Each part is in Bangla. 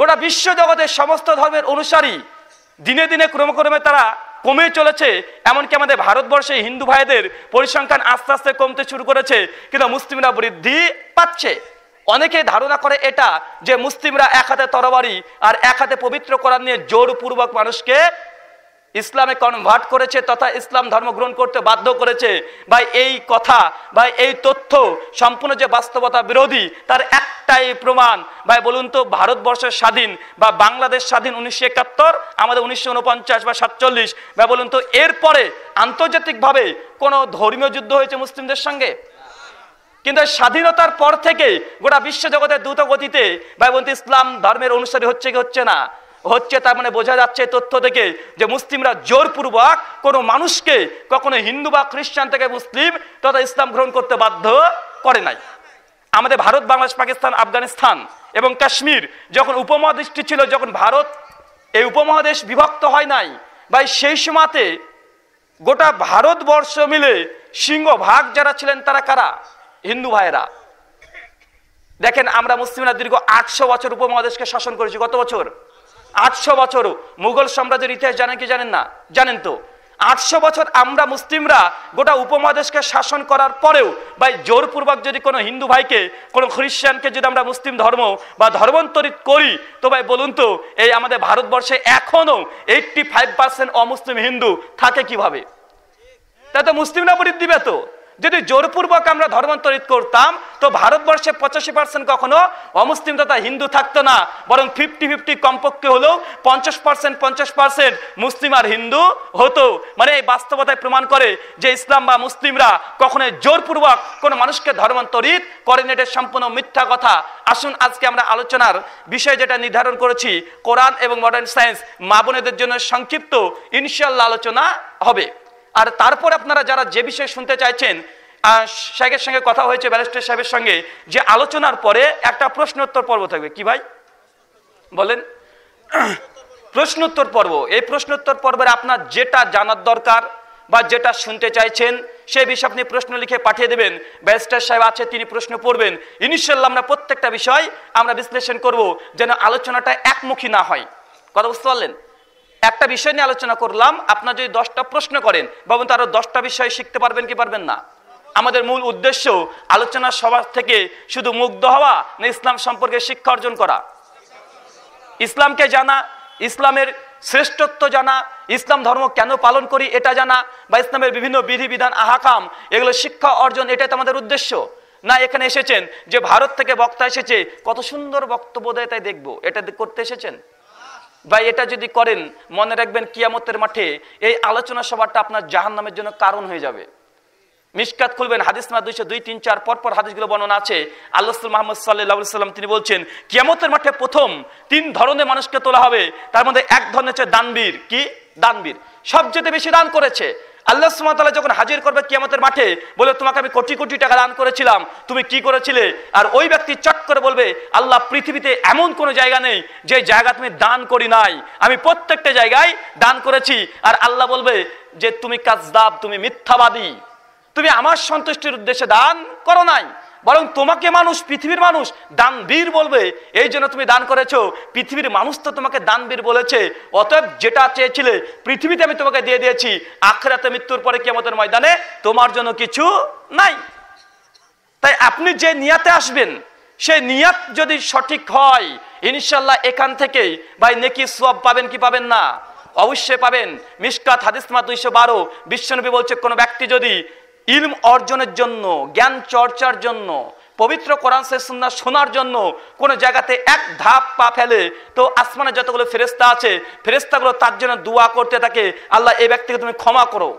গোটা বিশ্ব জগতের সমস্ত ধর্মের অনুসারী দিনে দিনে ক্রমক্রমে তারা কমে চলেছে এমনকি আমাদের ভারতবর্ষে হিন্দু ভাইদের পরিসংখ্যান আস্তে আস্তে কমতে শুরু করেছে কিন্তু মুসলিমরা বৃদ্ধি পাচ্ছে অনেকে ধারণা করে এটা যে মুসলিমরা এক হাতে তরবারি আর এক হাতে পবিত্র করার নিয়ে জোরপূর্বক মানুষকে ইসলামে কনভার্ট করেছে তথা ইসলাম ধর্ম গ্রহণ করতে বাধ্য করেছে ভাই এই কথা ভাই এই তথ্য সম্পূর্ণ যে বাস্তবতা বিরোধী তার একটাই প্রমাণ ভাই বলুন তো ভারতবর্ষের স্বাধীন বা বাংলাদেশ স্বাধীন উনিশশো একাত্তর আমাদের উনিশশো উনপঞ্চাশ বা সাতচল্লিশ ভাই বলুন তো এরপরে আন্তর্জাতিকভাবে কোনো ধর্মীয় যুদ্ধ হয়েছে মুসলিমদের সঙ্গে কিন্তু স্বাধীনতার পর থেকে গোটা বিশ্ব জগতের দ্রুত গতিতে ভাই বলতে ইসলাম ধর্মের অনুসারী হচ্ছে কি হচ্ছে না হচ্ছে তার মানে বোঝা যাচ্ছে তথ্য থেকে যে মুসলিমরা জোরপূর্বক কোনো মানুষকে কখনো হিন্দু বা খ্রিস্টান থেকে মুসলিম তথা ইসলাম গ্রহণ করতে বাধ্য করে নাই আমাদের ভারত বাংলাদেশ পাকিস্তান আফগানিস্তান এবং কাশ্মীর যখন উপমহাদেশটি ছিল যখন ভারত এই উপমহাদেশ বিভক্ত হয় নাই বা সেই সময়তে গোটা ভারতবর্ষ মিলে সিংহ ভাগ যারা ছিলেন তারা কারা হিন্দু ভাইয়েরা দেখেন আমরা মুসলিমরা দীর্ঘ আটশো বছর উপমহাদেশকে শাসন করেছি কত বছর আটশো বছর মুঘল সাম্রাজ্যের ইতিহাস জানেন কি জানেন না জানেন তো আটশো বছর আমরা মুসলিমরা গোটা উপমহাদেশকে শাসন করার পরেও বা জোরপূর্বক যদি কোনো হিন্দু ভাইকে কোনো খ্রিস্টানকে যদি আমরা মুসলিম ধর্ম বা ধর্মান্তরিত করি তো ভাই বলুন তো এই আমাদের ভারতবর্ষে এখনও এইটটি ফাইভ পার্সেন্ট অমুসলিম হিন্দু থাকে কিভাবে তাই তো মুসলিমরা বরিদ দিবে তো যদি জোরপূর্বক আমরা ধর্মান্তরিত করতাম তো ভারতবর্ষে পঁচাশি পার্সেন্ট কখনো অমুসলিম তথা হিন্দু থাকতো না বরং ফিফটি ফিফটি কমপক্ষে হলেও পঞ্চাশ পার্সেন্ট পঞ্চাশ পার্সেন্ট মুসলিম আর হিন্দু হতো মানে এই বাস্তবতায় প্রমাণ করে যে ইসলাম বা মুসলিমরা কখনোই জোরপূর্বক কোনো মানুষকে ধর্মান্তরিত করেন এটা সম্পূর্ণ মিথ্যা কথা আসুন আজকে আমরা আলোচনার বিষয় যেটা নির্ধারণ করেছি কোরআন এবং মডার্ন সায়েন্স মা বোনেদের জন্য সংক্ষিপ্ত ইনশাল্লাহ আলোচনা হবে আর তারপর আপনারা যারা যে বিষয়ে শুনতে চাইছেন শেখের সঙ্গে কথা হয়েছে ব্যারিস্টার সাহেবের সঙ্গে যে আলোচনার পরে একটা প্রশ্নোত্তর পর্ব থাকবে কি ভাই বলেন প্রশ্নোত্তর পর্ব এই প্রশ্নোত্তর পর্বের আপনার যেটা জানার দরকার বা যেটা শুনতে চাইছেন সেই বিষয়ে আপনি প্রশ্ন লিখে পাঠিয়ে দেবেন ব্যারিস্টার সাহেব আছে তিনি প্রশ্ন পড়বেন ইনশাল্লাহ আমরা প্রত্যেকটা বিষয় আমরা বিশ্লেষণ করব যেন আলোচনাটা একমুখী না হয় কথা বুঝতে পারলেন একটা বিষয় নিয়ে আলোচনা করলাম আপনার যদি দশটা প্রশ্ন করেন বাবন তো দশটা বিষয় শিখতে পারবেন কি পারবেন না আমাদের মূল উদ্দেশ্য আলোচনা সভা থেকে শুধু মুগ্ধ হওয়া না ইসলাম সম্পর্কে শিক্ষা অর্জন করা ইসলামকে জানা ইসলামের শ্রেষ্ঠত্ব জানা ইসলাম ধর্ম কেন পালন করি এটা জানা বা ইসলামের বিভিন্ন বিধিবিধান আহাকাম এগুলো শিক্ষা অর্জন এটাই তো আমাদের উদ্দেশ্য না এখানে এসেছেন যে ভারত থেকে বক্তা এসেছে কত সুন্দর বক্তব্য দেয় তাই দেখবো এটা করতে এসেছেন বা এটা যদি করেন মনে রাখবেন কিয়ামতের মাঠে এই আলোচনা সভাটা আপনার জাহান নামের জন্য কারণ হয়ে যাবে মিসকাত খুলবেন হাদিস মা দুইশো দুই তিন চার পরপর হাদিসগুলো বর্ণনা আছে আল্লাহ মোহাম্মদ সাল্লাহ সাল্লাম তিনি বলছেন কিয়ামতের মাঠে প্রথম তিন ধরনের মানুষকে তোলা হবে তার মধ্যে এক ধরনের হচ্ছে দানবীর কি দানবীর সবচেয়ে বেশি দান করেছে আল্লাহ সুমাতালা যখন হাজির করবে কিয়ামতের মাঠে বলে তোমাকে আমি কোটি কোটি টাকা দান করেছিলাম তুমি কি করেছিলে আর ওই ব্যক্তি চট করে বলবে আল্লাহ পৃথিবীতে এমন কোনো জায়গা নেই যে জায়গা তুমি দান করি নাই আমি প্রত্যেকটা জায়গায় দান করেছি আর আল্লাহ বলবে যে তুমি কাজদাব তুমি মিথ্যাবাদী তুমি আমার সন্তুষ্টির উদ্দেশ্যে দান করো নাই বরং তোমাকে মানুষ পৃথিবীর মানুষ দানবীর বলবে এই জন্য তুমি দান করেছো পৃথিবীর মানুষ তো তোমাকে দানবীর বলেছে অতএব যেটা চেয়েছিলে পৃথিবীতে আমি তোমাকে দিয়ে দিয়েছি আখরাতে মৃত্যুর পরে কেমতের ময়দানে তোমার জন্য কিছু নাই তাই আপনি যে নিয়াতে আসবেন সে নিয়াত যদি সঠিক হয় ইনশাল্লাহ এখান থেকেই ভাই নেকি সব পাবেন কি পাবেন না অবশ্যই পাবেন মিসকাত হাদিসমা দুইশো বারো বিশ্বনবী বলছে কোনো ব্যক্তি যদি ইলম অর্জনের জন্য জ্ঞান চর্চার জন্য পবিত্র কোরআন সুন্না শোনার জন্য কোন জায়গাতে এক ধাপ পা ফেলে তো আসমানে যতগুলো ফেরেস্তা আছে ফেরেস্তাগুলো তার জন্য দোয়া করতে থাকে আল্লাহ এই ব্যক্তিকে তুমি ক্ষমা করো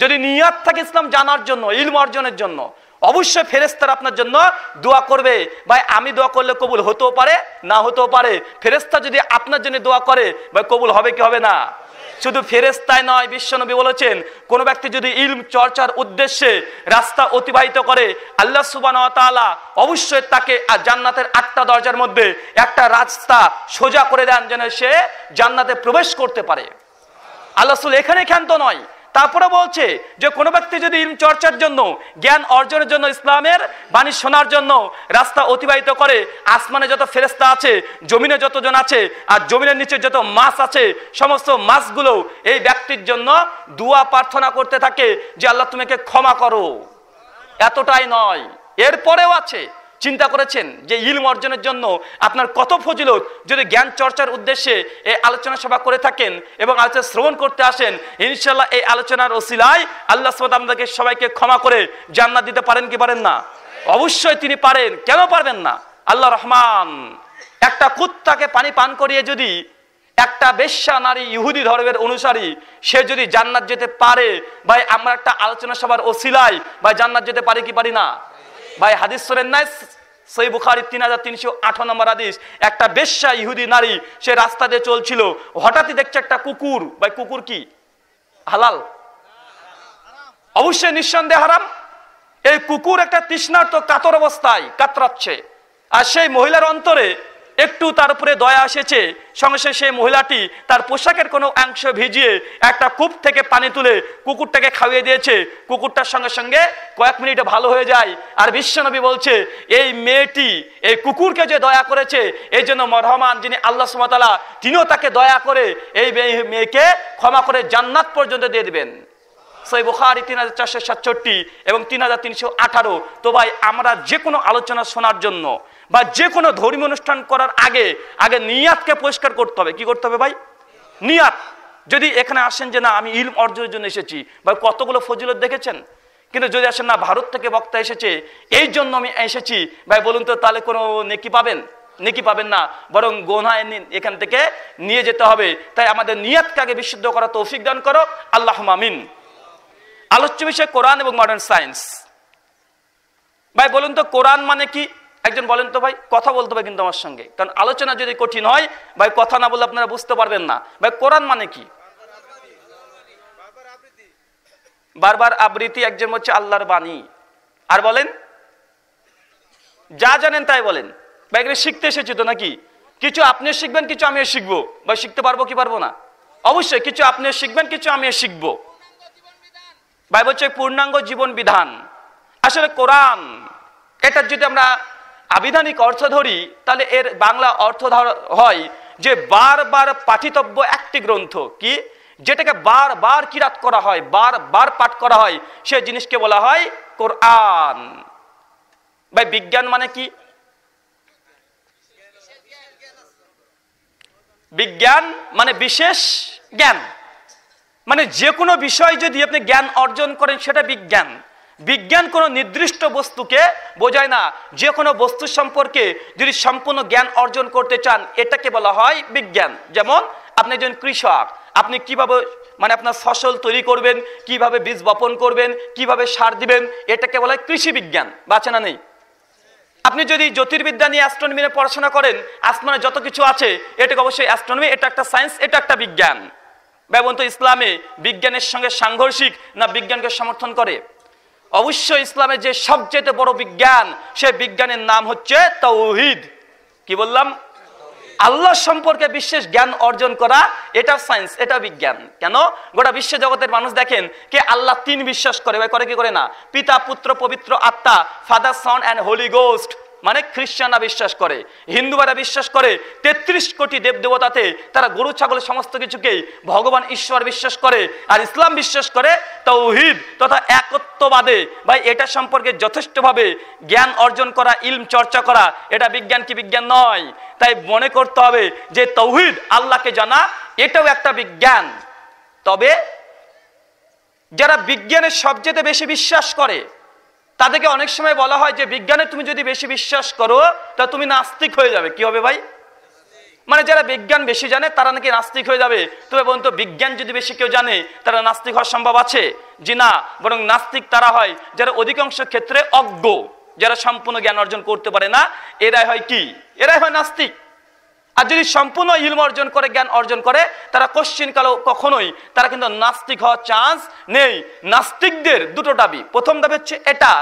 যদি নিয়াত থাকে ইসলাম জানার জন্য ইলম অর্জনের জন্য অবশ্যই ফেরেস্তার আপনার জন্য দোয়া করবে ভাই আমি দোয়া করলে কবুল হতেও পারে না হতেও পারে ফেরেস্তা যদি আপনার জন্য দোয়া করে ভাই কবুল হবে কি হবে না শুধু ফেরেস্তায় নয় বিশ্বনবী বলেছেন কোনো ব্যক্তি যদি ইলম চর্চার উদ্দেশ্যে রাস্তা অতিবাহিত করে আল্লাহ সুবান অবশ্যই তাকে আর জান্নাতের আটটা দরজার মধ্যে একটা রাস্তা সোজা করে দেন যেন সে জান্নাতে প্রবেশ করতে পারে আল্লাহ এখানে ক্ষান্ত নয় তারপরে বলছে যে কোনো ব্যক্তি যদি ইলম চর্চার জন্য জ্ঞান অর্জনের জন্য ইসলামের বাণী শোনার জন্য রাস্তা অতিবাহিত করে আসমানে যত ফেরেস্তা আছে জমিনে যতজন আছে আর জমিনের নিচে যত মাছ আছে সমস্ত মাছগুলো এই ব্যক্তির জন্য দুয়া প্রার্থনা করতে থাকে যে আল্লাহ তুমি ক্ষমা করো এতটাই নয় এরপরেও আছে চিন্তা করেছেন যে ইলম অর্জনের জন্য আপনার কত ফজিলত যদি জ্ঞান চর্চার উদ্দেশ্যে এই আলোচনা সভা করে থাকেন এবং আলোচনা শ্রবণ করতে আসেন ইনশাল্লাহ এই আলোচনার ওসিলায় আল্লাহ সাদ আমাদেরকে সবাইকে ক্ষমা করে জান্নাত দিতে পারেন কি পারেন না অবশ্যই তিনি পারেন কেন পারবেন না আল্লাহ রহমান একটা কুত্তাকে পানি পান করিয়ে যদি একটা বেশ্যা নারী ইহুদি ধর্মের অনুসারী সে যদি জান্নাত যেতে পারে ভাই আমরা একটা আলোচনা সভার ওসিলায় ভাই জান্নাত যেতে পারি কি পারি না ভাই হাদিস শোনেন নাই সেই বুখারি তিন হাজার তিনশো আঠ নম্বর আদিস একটা বেশ্যা ইহুদি নারী সে রাস্তা দিয়ে চলছিল হঠাৎই দেখছে একটা কুকুর ভাই কুকুর কি হালাল অবশ্যই নিঃসন্দেহ হারাম এই কুকুর একটা তৃষ্ণার্থ কাতর অবস্থায় কাতরাচ্ছে আর সেই মহিলার অন্তরে একটু তার উপরে দয়া এসেছে সঙ্গে সে মহিলাটি তার পোশাকের কোনো অংশ ভিজিয়ে একটা কূপ থেকে পানি তুলে কুকুরটাকে খাওয়িয়ে দিয়েছে কুকুরটার সঙ্গে সঙ্গে কয়েক মিনিটে ভালো হয়ে যায় আর বিশ্বনবী বলছে এই মেয়েটি এই কুকুরকে যে দয়া করেছে এই জন্য মরহমান যিনি আল্লাহ সুমতালা তিনিও তাকে দয়া করে এই মেয়েকে ক্ষমা করে জান্নাত পর্যন্ত দিয়ে দেবেন সেই বুখারি তিন হাজার চারশো সাতষট্টি এবং তিন হাজার তিনশো আঠারো তো ভাই আমরা যে কোনো আলোচনা শোনার জন্য বা যে কোনো ধর্মীয় অনুষ্ঠান করার আগে আগে নিয়াতকে পরিষ্কার করতে হবে কি করতে হবে ভাই নিয়াত যদি এখানে আসেন যে না আমি ইলম অর্জনের জন্য এসেছি বা কতগুলো ফজিলত দেখেছেন কিন্তু যদি আসেন না ভারত থেকে বক্তা এসেছে এই জন্য আমি এসেছি ভাই বলুন তো তাহলে কোনো নেকি পাবেন নেকি পাবেন না বরং গোনা এখান থেকে নিয়ে যেতে হবে তাই আমাদের নিয়াতকে আগে বিশুদ্ধ করা তৌফিক দান করো আল্লাহ মামিন আলোচ্য বিষয় কোরআন এবং মডার্ন সায়েন্স ভাই বলুন তো কোরআন মানে কি একজন বলেন তো ভাই কথা বলতে হবে কিন্তু আমার সঙ্গে কারণ আলোচনা যদি কঠিন হয় ভাই কথা না বললে আপনারা বুঝতে পারবেন না ভাই কোরআন মানে কি বারবার আবৃত্তি একজন হচ্ছে আল্লাহর বাণী আর বলেন যা জানেন তাই বলেন ভাই এখানে শিখতে এসেছি তো নাকি কিছু আপনি শিখবেন কিছু আমিও শিখবো বা শিখতে পারবো কি পারবো না অবশ্যই কিছু আপনি শিখবেন কিছু আমিও শিখবো ভাই বলছে পূর্ণাঙ্গ জীবন বিধান আসলে কোরআন এটা যদি আমরা আবিধানিক অর্থ ধরি তাহলে এর বাংলা অর্থ হয় যে বারবার পাঠিতব্য একটি গ্রন্থ কি যেটাকে বারবার কিরাত করা হয় বারবার পাঠ করা হয় সে জিনিসকে বলা হয় কোরআন ভাই বিজ্ঞান মানে কি বিজ্ঞান মানে বিশেষ জ্ঞান মানে যে কোনো বিষয় যদি আপনি জ্ঞান অর্জন করেন সেটা বিজ্ঞান বিজ্ঞান কোনো নির্দিষ্ট বস্তুকে বোঝায় না যে কোনো বস্তু সম্পর্কে যদি সম্পূর্ণ জ্ঞান অর্জন করতে চান এটাকে বলা হয় বিজ্ঞান যেমন আপনি একজন কৃষক আপনি কিভাবে মানে আপনার ফসল তৈরি করবেন কিভাবে বীজ বপন করবেন কিভাবে সার দিবেন এটাকে বলা হয় কৃষি বিজ্ঞান না নেই আপনি যদি জ্যোতির্বিদ্যা নিয়ে অ্যাস্ট্রোনমি নিয়ে পড়াশোনা করেন আসমানে যত কিছু আছে এটাকে অবশ্যই অ্যাস্ট্রোনমি এটা একটা সায়েন্স এটা একটা বিজ্ঞান ব্যবন্ত ইসলামে বিজ্ঞানের সঙ্গে সাংঘর্ষিক না বিজ্ঞানকে সমর্থন করে অবশ্য ইসলামের যে সবচেয়ে বড় বিজ্ঞান সে বিজ্ঞানের নাম হচ্ছে তৌহিদ কি বললাম আল্লাহ সম্পর্কে বিশেষ জ্ঞান অর্জন করা এটা সায়েন্স এটা বিজ্ঞান কেন গোটা বিশ্ব জগতের মানুষ দেখেন কে আল্লাহ তিন বিশ্বাস করে করে কি করে না পিতা পুত্র পবিত্র আত্মা Father Son and Holy Ghost মানে খ্রিস্টানরা বিশ্বাস করে হিন্দুরা বিশ্বাস করে ৩৩ কোটি দেবদেবতাতে তারা গরু ছাগল সমস্ত কিছুকেই ভগবান ঈশ্বর বিশ্বাস করে আর ইসলাম বিশ্বাস করে তৌহিদ তথা একত্ববাদে ভাই এটা সম্পর্কে যথেষ্টভাবে জ্ঞান অর্জন করা ইলম চর্চা করা এটা বিজ্ঞান কি বিজ্ঞান নয় তাই মনে করতে হবে যে তৌহিদ আল্লাহকে জানা এটাও একটা বিজ্ঞান তবে যারা বিজ্ঞানের সবচেয়ে বেশি বিশ্বাস করে তাদেরকে অনেক সময় বলা হয় যে বিজ্ঞানে তুমি যদি বেশি বিশ্বাস করো তা তুমি নাস্তিক হয়ে যাবে কি হবে ভাই মানে যারা বিজ্ঞান বেশি জানে তারা নাকি নাস্তিক হয়ে যাবে তবে তো বিজ্ঞান যদি বেশি কেউ জানে তারা নাস্তিক হওয়ার সম্ভব আছে যে না বরং নাস্তিক তারা হয় যারা অধিকাংশ ক্ষেত্রে অজ্ঞ যারা সম্পূর্ণ জ্ঞান অর্জন করতে পারে না এরাই হয় কি এরাই হয় নাস্তিক আর যদি সম্পূর্ণ ইলম অর্জন করে জ্ঞান অর্জন করে তারা কোশ্চিন কালো কখনোই তারা কিন্তু নাস্তিক হওয়ার চান্স নেই নাস্তিকদের দুটো দাবি প্রথম দাবি হচ্ছে এটা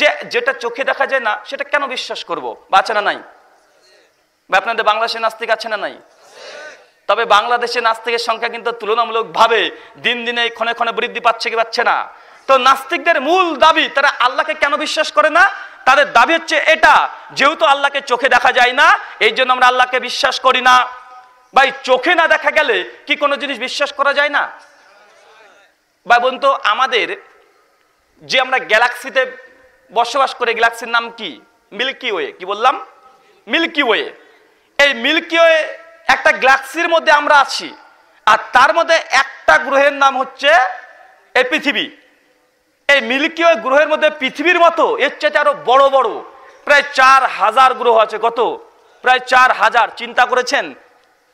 যে যেটা চোখে দেখা যায় না সেটা কেন বিশ্বাস করব বা আছে না নাই বা আপনাদের বাংলাদেশে নাস্তিক আছে না নাই তবে বাংলাদেশে নাস্তিকের সংখ্যা কিন্তু তুলনামূলকভাবে দিন দিনে ক্ষণে ক্ষণে বৃদ্ধি পাচ্ছে কি পাচ্ছে না তো নাস্তিকদের মূল দাবি তারা আল্লাহকে কেন বিশ্বাস করে না তাদের দাবি হচ্ছে এটা যেহেতু আল্লাহকে চোখে দেখা যায় না এই জন্য আমরা আল্লাহকে বিশ্বাস করি না ভাই চোখে না দেখা গেলে কি কোনো জিনিস বিশ্বাস করা যায় না বা বন্ধু আমাদের যে আমরা গ্যালাক্সিতে বসবাস করে গ্যালাক্সির নাম কি মিল্কি ওয়ে কি বললাম মিল্কি ওয়ে এই মিল্কি ওয়ে একটা গ্যালাক্সির মধ্যে আমরা আছি আর তার মধ্যে একটা গ্রহের নাম হচ্ছে এই পৃথিবী এই মিল্কি ওয়ে গ্রহের মধ্যে পৃথিবীর মতো এর চাইতে আরো বড় বড় প্রায় চার হাজার গ্রহ আছে কত প্রায় চার হাজার চিন্তা করেছেন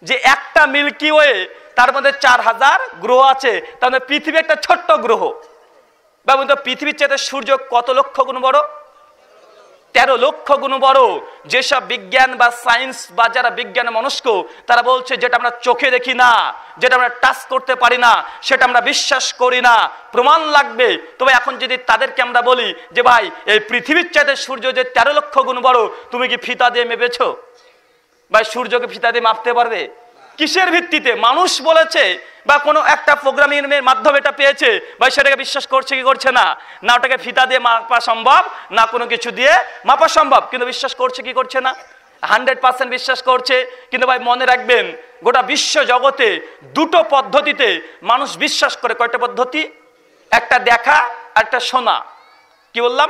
যে একটা মিল্কি ওয়ে তার মধ্যে চার হাজার গ্রহ আছে তার মধ্যে মানে পৃথিবী একটা ছোট্ট গ্রহ বা পৃথিবীর চাইতে সূর্য কত লক্ষ গুণ বড় তেরো লক্ষ গুণ বড় যেসব বিজ্ঞান বা সায়েন্স বা যারা বিজ্ঞান মনস্ক তারা বলছে যেটা আমরা চোখে দেখি না যেটা আমরা টাচ করতে পারি না সেটা আমরা বিশ্বাস করি না প্রমাণ লাগবে তবে এখন যদি তাদেরকে আমরা বলি যে ভাই এই পৃথিবীর চাইতে সূর্য যে তেরো লক্ষ গুণ বড় তুমি কি ফিতা দিয়ে মেপেছ ভাই সূর্যকে ফিতা দিয়ে মাপতে পারবে কিসের ভিত্তিতে মানুষ বলেছে বা কোনো একটা প্রোগ্রামিংয়ের মাধ্যমে এটা পেয়েছে বা সেটাকে বিশ্বাস করছে কি করছে না না ওটাকে ফিতা দিয়ে মাপা সম্ভব না কোনো কিছু দিয়ে মাপা সম্ভব কিন্তু বিশ্বাস করছে কি করছে না হান্ড্রেড পার্সেন্ট বিশ্বাস করছে কিন্তু ভাই মনে রাখবেন গোটা বিশ্ব জগতে দুটো পদ্ধতিতে মানুষ বিশ্বাস করে কয়টা পদ্ধতি একটা দেখা একটা শোনা কি বললাম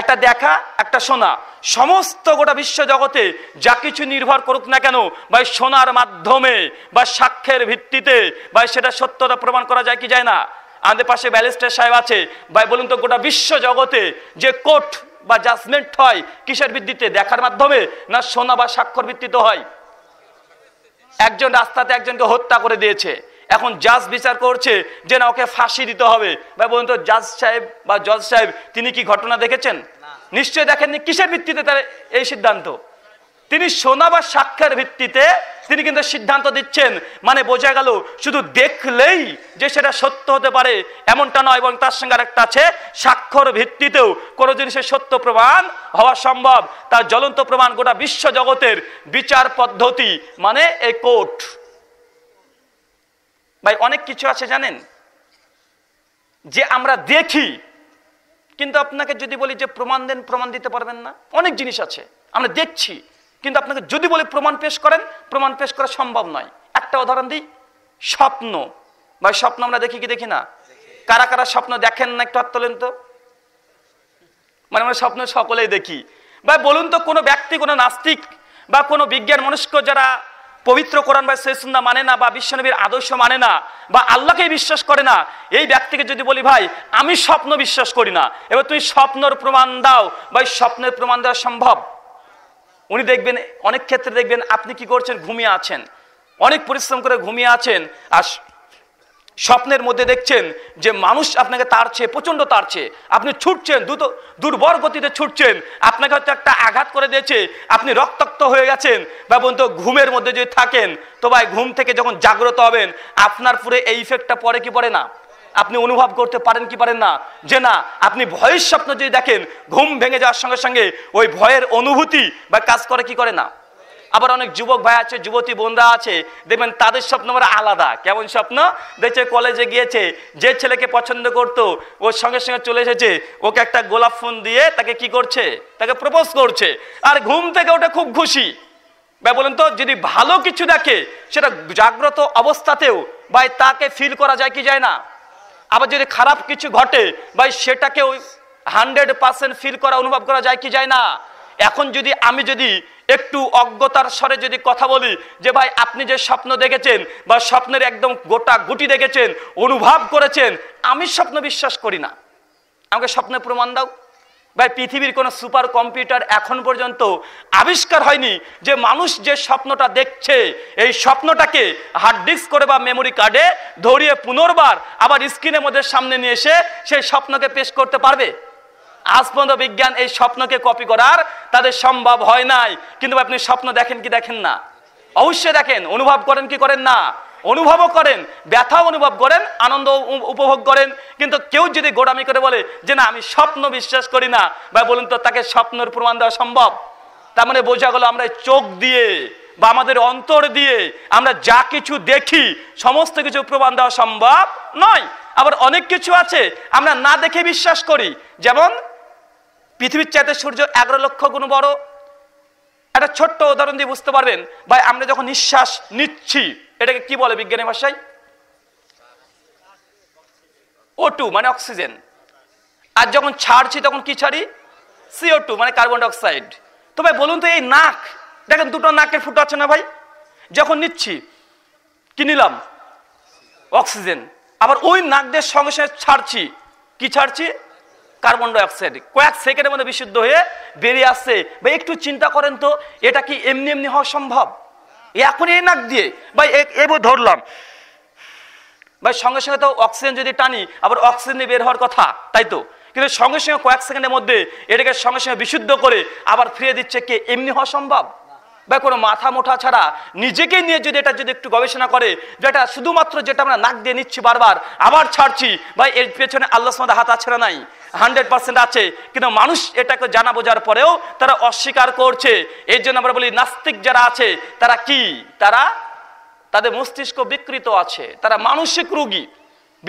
একটা দেখা একটা শোনা সমস্ত গোটা বিশ্ব জগতে যা কিছু নির্ভর করুক না কেন বা সোনার মাধ্যমে বা সাক্ষ্যের ভিত্তিতে বা সেটা সত্যতা প্রমাণ করা যায় কি যায় না আমাদের পাশে ব্যালিস্টার সাহেব আছে ভাই বলুন তো গোটা বিশ্ব জগতে যে কোর্ট বা জাজমেন্ট হয় কিসের ভিত্তিতে দেখার মাধ্যমে না সোনা বা স্বাক্ষর ভিত্তিত হয় একজন রাস্তাতে একজনকে হত্যা করে দিয়েছে এখন জাজ বিচার করছে যে না ওকে ফাঁসি দিতে হবে ভাই বলুন তো জাজ সাহেব বা জজ সাহেব তিনি কি ঘটনা দেখেছেন নিশ্চয় দেখেননি কিসের ভিত্তিতে তার এই সিদ্ধান্ত তিনি সোনা বা সাক্ষার ভিত্তিতে তিনি কিন্তু সিদ্ধান্ত দিচ্ছেন মানে বোঝা গেল শুধু দেখলেই যে সেটা সত্য হতে পারে এমনটা নয় এবং তার সঙ্গে আরেকটা আছে সাক্ষর ভিত্তিতেও কোনো জিনিসের সত্য প্রমাণ হওয়া সম্ভব তার জ্বলন্ত প্রমাণ গোটা বিশ্ব জগতের বিচার পদ্ধতি মানে এই কোর্ট ভাই অনেক কিছু আছে জানেন যে আমরা দেখি কিন্তু আপনাকে যদি বলি যে প্রমাণ দেন প্রমাণ দিতে পারবেন না অনেক জিনিস আছে আমরা দেখছি কিন্তু আপনাকে যদি বলি প্রমাণ পেশ করেন প্রমাণ পেশ করা সম্ভব নয় একটা উদাহরণ দিই স্বপ্ন ভাই স্বপ্ন আমরা দেখি কি দেখি না কারা কারা স্বপ্ন দেখেন না একটু আত্মলেন তো মানে আমরা স্বপ্ন সকলেই দেখি বা বলুন তো কোনো ব্যক্তি কোনো নাস্তিক বা কোনো বিজ্ঞান মনস্ক যারা পবিত্র কোরআন বা সেসুন্না মানে না বা বিশ্বনবীর আদর্শ মানে না বা আল্লাহকে বিশ্বাস করে না এই ব্যক্তিকে যদি বলি ভাই আমি স্বপ্ন বিশ্বাস করি না এবার তুমি স্বপ্নর প্রমাণ দাও বা স্বপ্নের প্রমাণ দেওয়া সম্ভব উনি দেখবেন অনেক ক্ষেত্রে দেখবেন আপনি কি করছেন ঘুমিয়ে আছেন অনেক পরিশ্রম করে ঘুমিয়ে আছেন আর স্বপ্নের মধ্যে দেখছেন যে মানুষ আপনাকে তাড়ছে প্রচণ্ড তাড়ছে আপনি ছুটছেন দ্রুত দুর্বল গতিতে ছুটছেন আপনাকে হয়তো একটা আঘাত করে দিয়েছে আপনি রক্তাক্ত হয়ে গেছেন বা বন্ধু ঘুমের মধ্যে যদি থাকেন তো ভাই ঘুম থেকে যখন জাগ্রত হবেন আপনার পুরে এই ইফেক্টটা পড়ে কি পড়ে না আপনি অনুভব করতে পারেন কি পারেন না যে না আপনি ভয়ের স্বপ্ন যদি দেখেন ঘুম ভেঙে যাওয়ার সঙ্গে সঙ্গে ওই ভয়ের অনুভূতি বা কাজ করে কি করে না আবার অনেক যুবক ভাই আছে যুবতী বোনরা আছে দেখবেন তাদের স্বপ্ন আমার আলাদা কেমন স্বপ্ন দেখছে কলেজে গিয়েছে যে ছেলেকে পছন্দ করত ওর সঙ্গে সঙ্গে চলে এসেছে ওকে একটা গোলাপ ফুল দিয়ে তাকে কি করছে তাকে প্রপোজ করছে আর ঘুম থেকে ওটা খুব খুশি বা বলেন তো যদি ভালো কিছু দেখে সেটা জাগ্রত অবস্থাতেও ভাই তাকে ফিল করা যায় কি যায় না আবার যদি খারাপ কিছু ঘটে বা সেটাকেও হান্ড্রেড পার্সেন্ট ফিল করা অনুভব করা যায় কি যায় না এখন যদি আমি যদি একটু অজ্ঞতার স্বরে যদি কথা বলি যে ভাই আপনি যে স্বপ্ন দেখেছেন বা স্বপ্নের একদম গোটা গুটি দেখেছেন অনুভব করেছেন আমি স্বপ্ন বিশ্বাস করি না আমাকে স্বপ্নে প্রমাণ দাও ভাই পৃথিবীর কোনো সুপার কম্পিউটার এখন পর্যন্ত আবিষ্কার হয়নি যে মানুষ যে স্বপ্নটা দেখছে এই স্বপ্নটাকে হার্ড ডিস্ক করে বা মেমোরি কার্ডে ধরিয়ে পুনর্বার আবার স্ক্রিনের মধ্যে সামনে নিয়ে এসে সেই স্বপ্নকে পেশ করতে পারবে আজ পর্যন্ত বিজ্ঞান এই স্বপ্নকে কপি করার তাদের সম্ভব হয় নাই কিন্তু আপনি স্বপ্ন দেখেন কি দেখেন না অবশ্যই দেখেন অনুভব করেন কি করেন না অনুভবও করেন ব্যথা অনুভব করেন আনন্দ উপভোগ করেন কিন্তু কেউ যদি গোড়ামি করে বলে যে না আমি স্বপ্ন বিশ্বাস করি না বা বলুন তো তাকে স্বপ্নের প্রমাণ দেওয়া সম্ভব তার মানে বোঝা গেল আমরা চোখ দিয়ে বা আমাদের অন্তর দিয়ে আমরা যা কিছু দেখি সমস্ত কিছু প্রমাণ দেওয়া সম্ভব নয় আবার অনেক কিছু আছে আমরা না দেখে বিশ্বাস করি যেমন পৃথিবীর চাইতে সূর্য এগারো লক্ষ গুণ বড় একটা ছোট্ট উদাহরণ দিয়ে বুঝতে পারবেন ভাই আমরা যখন নিঃশ্বাস নিচ্ছি এটাকে কি বলে বিজ্ঞানী ভাষায় ও টু মানে অক্সিজেন আর যখন ছাড়ছি তখন কি ছাড়ি সিও টু মানে কার্বন ডাইঅক্সাইড তো ভাই বলুন তো এই নাক দেখেন দুটো নাকের ফুটো আছে না ভাই যখন নিচ্ছি কি নিলাম অক্সিজেন আবার ওই নাক দিয়ে সঙ্গে সঙ্গে ছাড়ছি কি ছাড়ছি কার্বন ডাইঅক্সাইড কয়েক সেকেন্ডের মধ্যে বিশুদ্ধ হয়ে বেরিয়ে আসছে বা একটু চিন্তা করেন তো এটা কি এমনি এমনি হওয়া সম্ভব এখন এই নাক দিয়ে বা এবার ধরলাম ভাই সঙ্গে সঙ্গে তো অক্সিজেন যদি টানি আবার অক্সিজেন বের হওয়ার কথা তাই তো কিন্তু সঙ্গে সঙ্গে কয়েক সেকেন্ডের মধ্যে এটাকে সঙ্গে সঙ্গে বিশুদ্ধ করে আবার ফিরিয়ে দিচ্ছে কে এমনি হওয়া সম্ভব বা কোনো মাথা মোটা ছাড়া নিজেকে নিয়ে যদি এটা যদি একটু গবেষণা করে যেটা শুধুমাত্র যেটা আমরা নাক দিয়ে নিচ্ছি বারবার আবার ছাড়ছি ভাই এর পেছনে আল্লাহ সামাদ হাত আছে না নাই হান্ড্রেড পার্সেন্ট আছে কিন্তু মানুষ এটাকে জানা বোঝার পরেও তারা অস্বীকার করছে এর জন্য আমরা বলি নাস্তিক যারা আছে তারা কি তারা তাদের মস্তিষ্ক বিকৃত আছে তারা মানসিক রোগী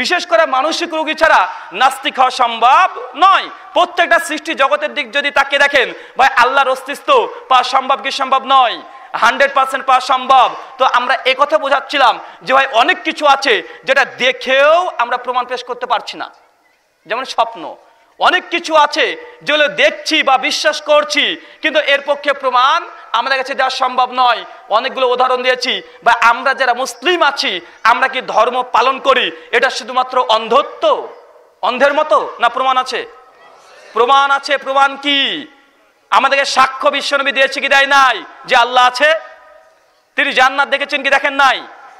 বিশেষ করে মানসিক রোগী ছাড়া নাস্তিক হওয়া সম্ভব নয় প্রত্যেকটা সৃষ্টি জগতের দিক যদি তাকে দেখেন ভাই আল্লাহর অস্তিত্ব পাওয়া সম্ভব কি সম্ভব নয় হান্ড্রেড পার্সেন্ট পাওয়া সম্ভব তো আমরা একথা বোঝাচ্ছিলাম যে ভাই অনেক কিছু আছে যেটা দেখেও আমরা প্রমাণ পেশ করতে পারছি না যেমন স্বপ্ন অনেক কিছু আছে যেগুলো দেখছি বা বিশ্বাস করছি কিন্তু এর পক্ষে প্রমাণ আমাদের কাছে দেওয়া সম্ভব নয় অনেকগুলো উদাহরণ দিয়েছি বা আমরা যারা মুসলিম আছি আমরা কি ধর্ম পালন করি এটা শুধুমাত্র অন্ধত্ব অন্ধের মতো না প্রমাণ আছে প্রমাণ আছে প্রমাণ কি আমাদেরকে সাক্ষ্য বিশ্বনবী দিয়েছে কি দেয় নাই যে আল্লাহ আছে তিনি জান্নাত দেখেছেন কি দেখেন নাই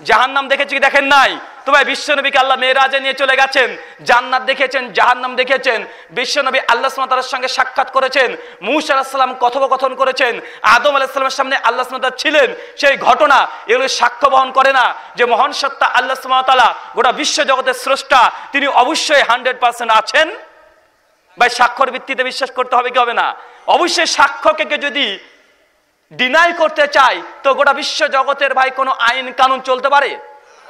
জাহান্নাম দেখেছি দেখেন নাই তোমায় ভাই বিশ্বনবীকে আল্লাহ মেয়েরাজে নিয়ে চলে গেছেন জান্নাত দেখেছেন জাহান্নাম দেখেছেন বিশ্বনবী আল্লাহ সালাতার সঙ্গে সাক্ষাৎ করেছেন মুস আলাহিসাল্লাম কথোপকথন করেছেন আদম আলাহিসাল্লামের সামনে আল্লাহ সালাতার ছিলেন সেই ঘটনা এগুলো সাক্ষ্য বহন করে না যে মহান সত্তা আল্লাহ সালাতালা গোটা বিশ্ব জগতের স্রষ্টা তিনি অবশ্যই হান্ড্রেড পার্সেন্ট আছেন ভাই সাক্ষর ভিত্তিতে বিশ্বাস করতে হবে কি হবে না অবশ্যই সাক্ষ্যকে যদি ডিনাই করতে চাই তো গোটা বিশ্ব জগতের ভাই কোনো আইন কানুন চলতে পারে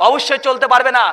অবশ্যই চলতে পারবে না